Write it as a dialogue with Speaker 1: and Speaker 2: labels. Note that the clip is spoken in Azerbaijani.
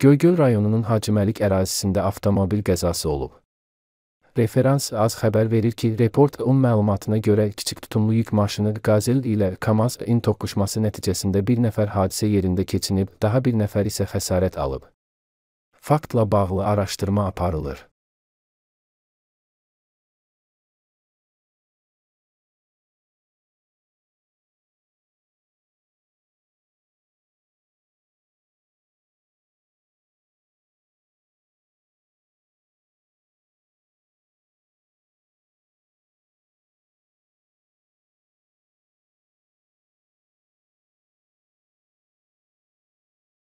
Speaker 1: Göygöl rayonunun Hacıməlik ərazisində avtomobil qəzası olub. Referans az xəbər verir ki, report.un məlumatına görə kiçik tutumlu yük maşını Qazel ilə Kamaz-in toqquşması nəticəsində bir nəfər hadisə yerində keçinib, daha bir nəfər isə xəsarət alıb. Faktla bağlı araşdırma aparılır.